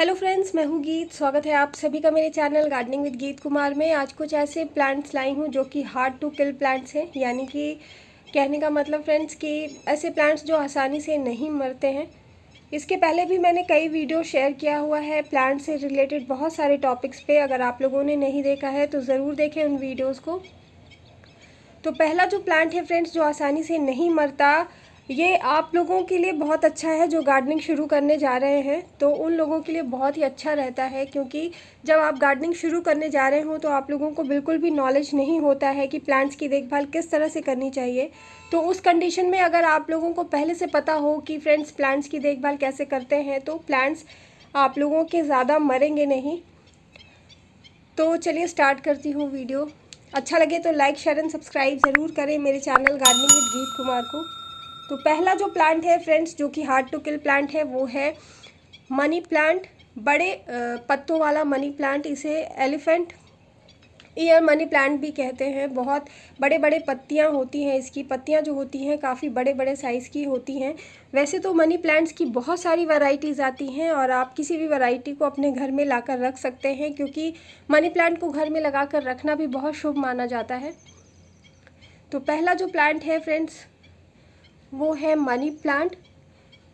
hello friends मैं हूँ गीत स्वागत है आप सभी का मेरे चैनल गार्डनिंग विद गीत कुमार में आज कुछ ऐसे प्लांट्स लाई हूँ जो कि हार्ड टू किल प्लांट्स हैं यानी कि कहने का मतलब फ्रेंड्स कि ऐसे प्लांट्स जो आसानी से नहीं मरते हैं इसके पहले भी मैंने कई वीडियो शेयर किया हुआ है प्लांट से रिलेटेड बहुत सारे टॉपिक्स पे अगर आप लोगों ने नहीं देखा है तो ज़रूर देखें उन वीडियोज़ को तो पहला जो प्लांट है फ्रेंड्स जो आसानी से नहीं मरता ये आप लोगों के लिए बहुत अच्छा है जो गार्डनिंग शुरू करने जा रहे हैं तो उन लोगों के लिए बहुत ही अच्छा रहता है क्योंकि जब आप गार्डनिंग शुरू करने जा रहे हो तो आप लोगों को बिल्कुल भी नॉलेज नहीं होता है कि प्लांट्स की देखभाल किस तरह से करनी चाहिए तो उस कंडीशन में अगर आप लोगों को पहले से पता हो कि फ्रेंड्स प्लांट्स की देखभाल कैसे करते हैं तो प्लांट्स आप लोगों के ज़्यादा मरेंगे नहीं तो चलिए स्टार्ट करती हूँ वीडियो अच्छा लगे तो लाइक शेयर एंड सब्सक्राइब ज़रूर करें मेरे चैनल गार्डनिंग विद गीत कुमार को तो पहला जो प्लांट है फ्रेंड्स जो कि हार्ड टू किल प्लांट है वो है मनी प्लांट बड़े पत्तों वाला मनी प्लांट इसे एलिफेंट ईयर मनी प्लांट भी कहते हैं बहुत बड़े बड़े पत्तियां होती हैं इसकी पत्तियां जो होती हैं काफ़ी बड़े बड़े साइज़ की होती हैं वैसे तो मनी प्लांट्स की बहुत सारी वैरायटीज़ आती हैं और आप किसी भी वैरायटी को अपने घर में लाकर रख सकते हैं क्योंकि मनी प्लांट को घर में लगाकर रखना भी बहुत शुभ माना जाता है तो पहला जो प्लांट है फ्रेंड्स वो है मनी प्लांट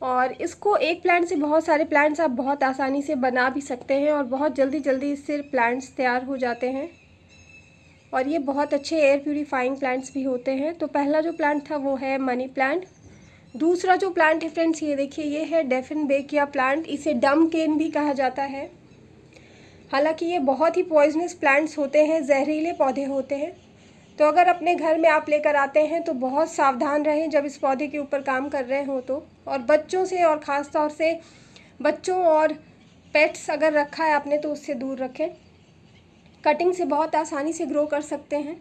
और इसको एक प्लांट से बहुत सारे प्लांट्स आप बहुत आसानी से बना भी सकते हैं और बहुत जल्दी जल्दी इससे प्लांट्स तैयार हो जाते हैं और ये बहुत अच्छे एयर प्योरीफाइंग प्लांट्स भी होते हैं तो पहला जो प्लांट था वो है मनी प्लांट दूसरा जो प्लांट है फ्रेंड्स ये देखिए ये है डेफिन बेकिया प्लांट इसे डम केन भी कहा जाता है हालांकि ये बहुत ही पॉइजनस प्लांट्स होते हैं जहरीले पौधे होते हैं तो अगर अपने घर में आप लेकर आते हैं तो बहुत सावधान रहें जब इस पौधे के ऊपर काम कर रहे हों तो और बच्चों से और ख़ास तौर से बच्चों और पेट्स अगर रखा है आपने तो उससे दूर रखें कटिंग से बहुत आसानी से ग्रो कर सकते हैं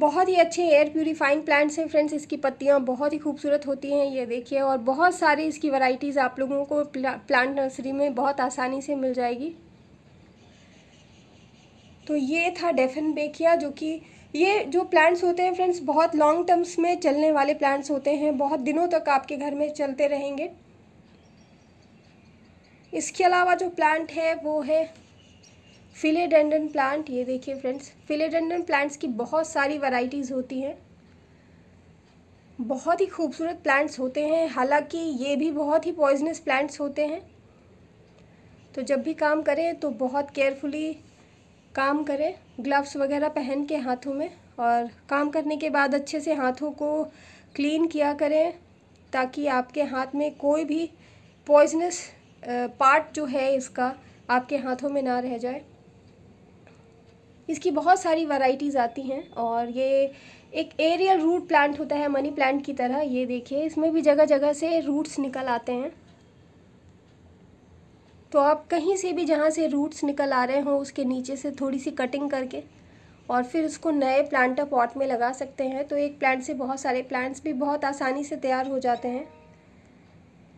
बहुत ही अच्छे एयर प्यूरीफाइंग प्लांट्स हैं फ्रेंड्स इसकी पत्तियाँ बहुत ही खूबसूरत होती हैं ये देखिए और बहुत सारी इसकी वराइटीज़ आप लोगों को प्लांट नर्सरी में बहुत आसानी से मिल जाएगी तो ये था डेफिन बेकिया जो कि ये जो प्लांट्स होते हैं फ्रेंड्स बहुत लॉन्ग टर्म्स में चलने वाले प्लांट्स होते हैं बहुत दिनों तक आपके घर में चलते रहेंगे इसके अलावा जो प्लांट है वो है फिलेडेंडन प्लांट ये देखिए फ्रेंड्स फिलेडेंडन प्लांट्स की बहुत सारी वराइटीज़ होती हैं बहुत ही खूबसूरत प्लांट्स होते हैं हालांकि ये भी बहुत ही पॉइजनस प्लांट्स होते हैं तो जब भी काम करें तो बहुत केयरफुली काम करें ग्लव्स वगैरह पहन के हाथों में और काम करने के बाद अच्छे से हाथों को क्लीन किया करें ताकि आपके हाथ में कोई भी पॉइजनस पार्ट जो है इसका आपके हाथों में ना रह जाए इसकी बहुत सारी वैरायटीज़ आती हैं और ये एक एरियल रूट प्लांट होता है मनी प्लांट की तरह ये देखिए इसमें भी जगह जगह से रूट्स निकल आते हैं तो आप कहीं से भी जहाँ से रूट्स निकल आ रहे हों उसके नीचे से थोड़ी सी कटिंग करके और फिर उसको नए प्लांटर पॉट में लगा सकते हैं तो एक प्लांट से बहुत सारे प्लांट्स भी बहुत आसानी से तैयार हो जाते हैं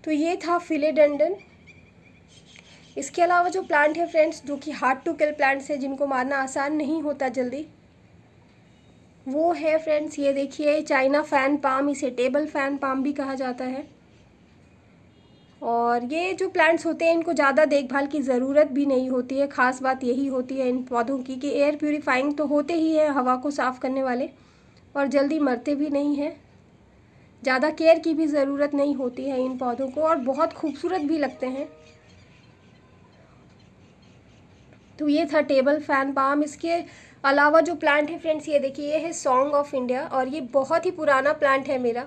तो ये था फिलेडेंडन इसके अलावा जो प्लांट है फ्रेंड्स जो कि हार्ड टू किल प्लांट्स है जिनको मारना आसान नहीं होता जल्दी वो है फ्रेंड्स ये देखिए चाइना फ़ैन पाम इसे टेबल फ़ैन पाम भी कहा जाता है और ये जो प्लांट्स होते हैं इनको ज़्यादा देखभाल की ज़रूरत भी नहीं होती है ख़ास बात यही होती है इन पौधों की कि एयर प्योरीफाइंग तो होते ही हैं हवा को साफ़ करने वाले और जल्दी मरते भी नहीं हैं ज़्यादा केयर की भी ज़रूरत नहीं होती है इन पौधों को और बहुत खूबसूरत भी लगते हैं तो ये था टेबल फैन पाम इसके अलावा जो प्लांट है फ्रेंड्स ये देखिए ये है सॉन्ग ऑफ इंडिया और ये बहुत ही पुराना प्लांट है मेरा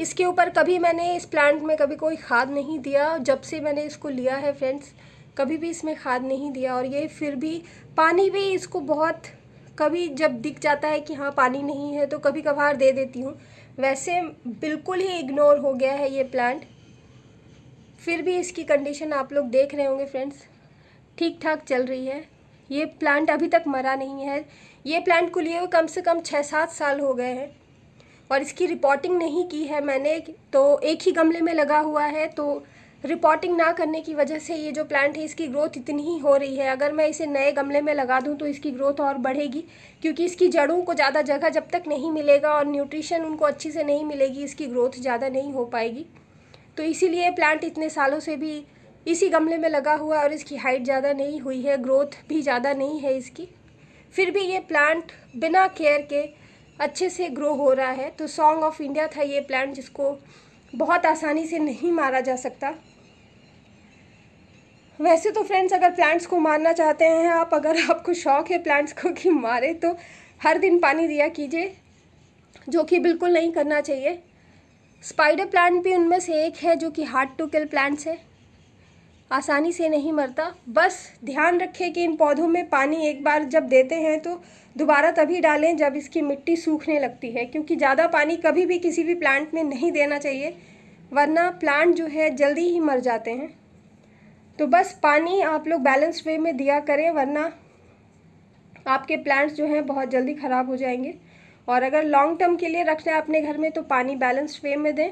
इसके ऊपर कभी मैंने इस प्लांट में कभी कोई खाद नहीं दिया जब से मैंने इसको लिया है फ्रेंड्स कभी भी इसमें खाद नहीं दिया और ये फिर भी पानी भी इसको बहुत कभी जब दिख जाता है कि हाँ पानी नहीं है तो कभी कभार दे देती हूँ वैसे बिल्कुल ही इग्नोर हो गया है ये प्लांट फिर भी इसकी कंडीशन आप लोग देख रहे होंगे फ्रेंड्स ठीक ठाक चल रही है ये प्लांट अभी तक मरा नहीं है ये प्लांट को लिए कम से कम छः सात साल हो गए हैं और इसकी रिपोर्टिंग नहीं की है मैंने तो एक ही गमले में लगा हुआ है तो रिपोर्टिंग ना करने की वजह से ये जो प्लांट है इसकी ग्रोथ इतनी ही हो रही है अगर मैं इसे नए गमले में लगा दूं तो इसकी ग्रोथ और बढ़ेगी क्योंकि इसकी जड़ों को ज़्यादा जगह जब तक नहीं मिलेगा और न्यूट्रिशन उनको अच्छी से नहीं मिलेगी इसकी ग्रोथ ज़्यादा नहीं हो पाएगी तो इसीलिए प्लांट इतने सालों से भी इसी गमले में लगा हुआ और इसकी हाइट ज़्यादा नहीं हुई है ग्रोथ भी ज़्यादा नहीं है इसकी फिर भी ये प्लांट बिना केयर के अच्छे से ग्रो हो रहा है तो सॉन्ग ऑफ इंडिया था ये प्लांट जिसको बहुत आसानी से नहीं मारा जा सकता वैसे तो फ्रेंड्स अगर प्लांट्स को मारना चाहते हैं आप अगर आपको शौक़ है प्लांट्स को कि मारे तो हर दिन पानी दिया कीजिए जो कि बिल्कुल नहीं करना चाहिए स्पाइडर प्लांट भी उनमें से एक है जो कि हार्ड टू किल प्लांट्स है आसानी से नहीं मरता बस ध्यान रखें कि इन पौधों में पानी एक बार जब देते हैं तो दोबारा तभी डालें जब इसकी मिट्टी सूखने लगती है क्योंकि ज़्यादा पानी कभी भी किसी भी प्लांट में नहीं देना चाहिए वरना प्लांट जो है जल्दी ही मर जाते हैं तो बस पानी आप लोग बैलेंस वे में दिया करें वरना आपके प्लांट्स जो हैं बहुत जल्दी ख़राब हो जाएंगे और अगर लॉन्ग टर्म के लिए रखना है अपने घर में तो पानी बैलेंस वे में दें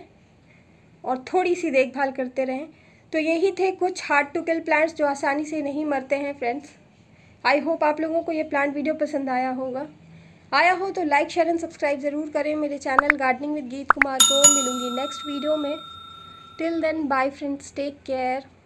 और थोड़ी सी देखभाल करते रहें तो यही थे कुछ हार्ड टू किल प्लांट्स जो आसानी से नहीं मरते हैं फ्रेंड्स आई होप आप लोगों को ये प्लांट वीडियो पसंद आया होगा आया हो तो लाइक शेयर एंड सब्सक्राइब ज़रूर करें मेरे चैनल गार्डनिंग विद गीत कुमार को मिलूंगी नेक्स्ट वीडियो में till then bye friends take care